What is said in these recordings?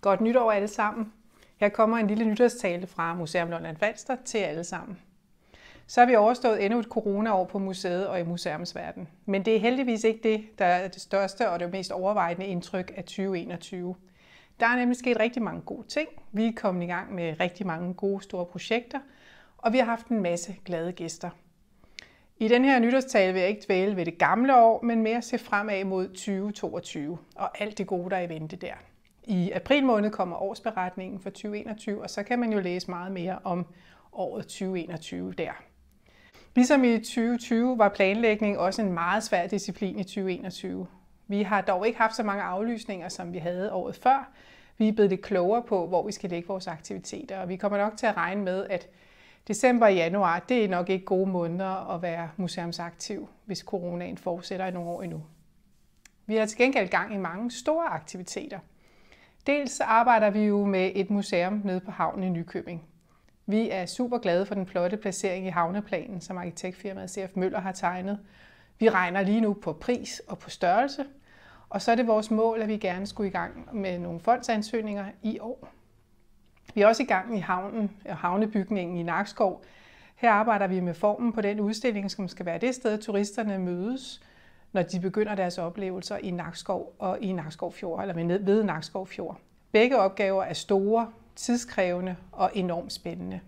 Godt nytår alle sammen. Her kommer en lille nytårstale fra Museum Lolland Falster til alle sammen. Så har vi overstået endnu et coronaår på museet og i museumsverdenen. Men det er heldigvis ikke det, der er det største og det mest overvejende indtryk af 2021. Der er nemlig sket rigtig mange gode ting. Vi er kommet i gang med rigtig mange gode store projekter, og vi har haft en masse glade gæster. I den her nytårstale vil jeg ikke dvæle ved det gamle år, men mere se fremad mod 2022 og alt det gode, der er i vente der. I april måned kommer årsberetningen for 2021, og så kan man jo læse meget mere om året 2021 der. Ligesom i 2020 var planlægning også en meget svær disciplin i 2021. Vi har dog ikke haft så mange aflysninger, som vi havde året før. Vi er blevet lidt klogere på, hvor vi skal lægge vores aktiviteter, og vi kommer nok til at regne med, at december og januar, det er nok ikke gode måneder at være museumsaktiv, hvis coronaen fortsætter i nogle år endnu. Vi har til gengæld gang i mange store aktiviteter – Dels arbejder vi jo med et museum nede på havnen i Nykøbing. Vi er super glade for den flotte placering i havneplanen, som arkitektfirmaet CF Møller har tegnet. Vi regner lige nu på pris og på størrelse, og så er det vores mål, at vi gerne skulle i gang med nogle fondsansøgninger i år. Vi er også i gang i havnen og øh, havnebygningen i Nakskov. Her arbejder vi med formen på den udstilling, som skal være det sted, turisterne mødes når de begynder deres oplevelser i Nakskov og i Nakskov Fjord, eller ved Nakskov Fjord. Begge opgaver er store, tidskrævende og enormt spændende.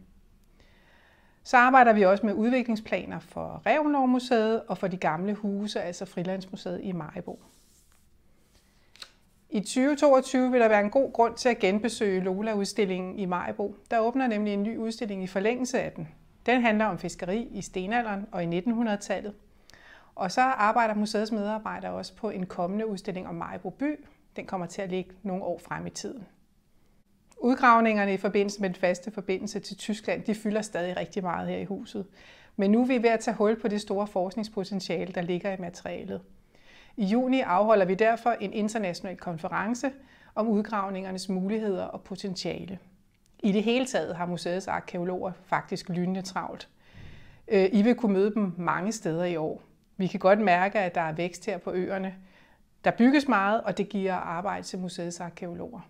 Så arbejder vi også med udviklingsplaner for Revnormuseet og for de gamle huse, altså Frilandsmuseet i Maribo. I 2022 vil der være en god grund til at genbesøge Lola-udstillingen i Maribo. Der åbner nemlig en ny udstilling i forlængelse af den. Den handler om fiskeri i stenalderen og i 1900-tallet – og så arbejder museets medarbejdere også på en kommende udstilling om Majbro by. Den kommer til at ligge nogle år frem i tiden. Udgravningerne i forbindelse med den faste forbindelse til Tyskland, de fylder stadig rigtig meget her i huset. Men nu er vi ved at tage hul på det store forskningspotentiale, der ligger i materialet. I juni afholder vi derfor en international konference om udgravningernes muligheder og potentiale. I det hele taget har museets arkeologer faktisk lynende travlt. Øh, I vil kunne møde dem mange steder i år, vi kan godt mærke, at der er vækst her på øerne. Der bygges meget, og det giver arbejde til museets arkeologer.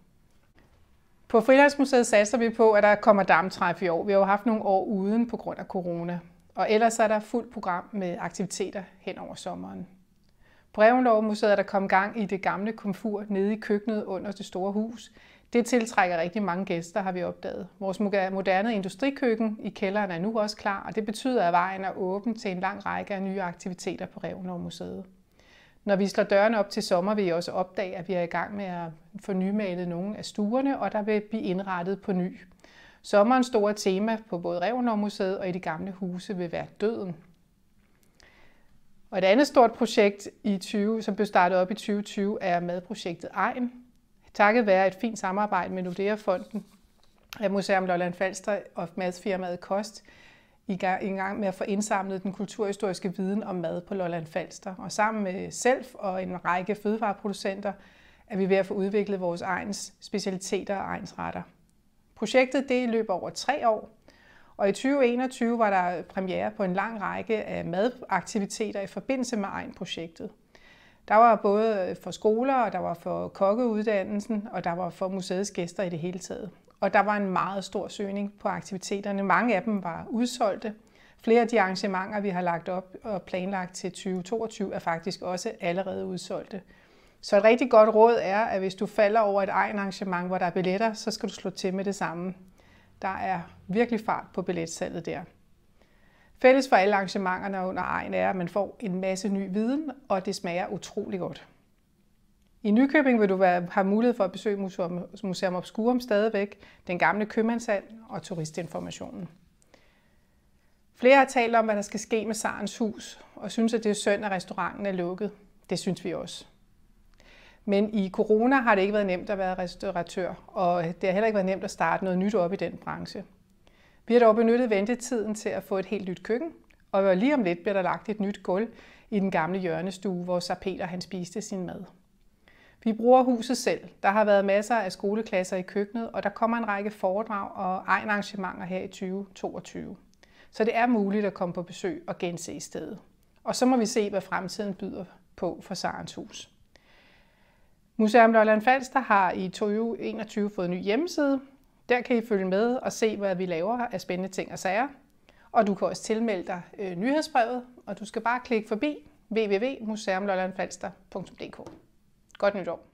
På Frilandsmuseet satser vi på, at der kommer dammtræf i år. Vi har jo haft nogle år uden på grund af corona. Og ellers er der fuldt program med aktiviteter hen over sommeren. Brevenlovmuseet er der kommet gang i det gamle komfur nede i køkkenet under det store hus. Det tiltrækker rigtig mange gæster, har vi opdaget. Vores moderne industrikøkken i kælderen er nu også klar, og det betyder, at vejen er åben til en lang række af nye aktiviteter på og Museet. Når vi slår dørene op til sommer, vil I også opdage, at vi er i gang med at få nymalet nogle af stuerne, og der vil blive indrettet på ny. Sommerens store tema på både Reven og i de gamle huse vil være døden. Og et andet stort projekt, i 20, som blev startet op i 2020, er madprojektet Ejen, Takket være et fint samarbejde med Nordea-fonden, er Museum Lolland Falster og madfirmaet Kost i gang med at få indsamlet den kulturhistoriske viden om mad på Lolland Falster. Og sammen med selv og en række fødevareproducenter er vi ved at få udviklet vores egens specialiteter og retter. Projektet det løber over tre år, og i 2021 var der premiere på en lang række af madaktiviteter i forbindelse med egenprojektet. Der var både øh, for skoler, og der var for kokkeuddannelsen, og der var for museets gæster i det hele taget. Og der var en meget stor søgning på aktiviteterne. Mange af dem var udsolgte. Flere af de arrangementer, vi har lagt op og planlagt til 2022, er faktisk også allerede udsolgte. Så et rigtig godt råd er, at hvis du falder over et egen arrangement, hvor der er billetter, så skal du slå til med det samme. Der er virkelig fart på billetsalget der. Fælles for alle arrangementerne under egen er, at man får en masse ny viden, og det smager utrolig godt. I Nykøbing vil du være, have mulighed for at besøge Museum, Museum Obscurum stadigvæk, den gamle købmandshal og turistinformationen. Flere har talt om, hvad der skal ske med Sarens hus, og synes, at det er synd, at restauranten er lukket. Det synes vi også. Men i corona har det ikke været nemt at være restauratør, og det har heller ikke været nemt at starte noget nyt op i den branche. Vi har dog benyttet ventetiden til at få et helt nyt køkken, og lige om lidt bliver der lagt et nyt gulv i den gamle hjørnestue, hvor Sir Peter han spiste sin mad. Vi bruger huset selv. Der har været masser af skoleklasser i køkkenet, og der kommer en række foredrag og egen arrangementer her i 2022. Så det er muligt at komme på besøg og gense stedet. Og så må vi se, hvad fremtiden byder på for Sarens Hus. Museum Lolland Falster har i 2021 fået en ny hjemmeside, der kan I følge med og se, hvad vi laver af spændende ting og sager. Og du kan også tilmelde dig øh, nyhedsbrevet, og du skal bare klikke forbi www.museumlollandfalster.dk. Godt nytår!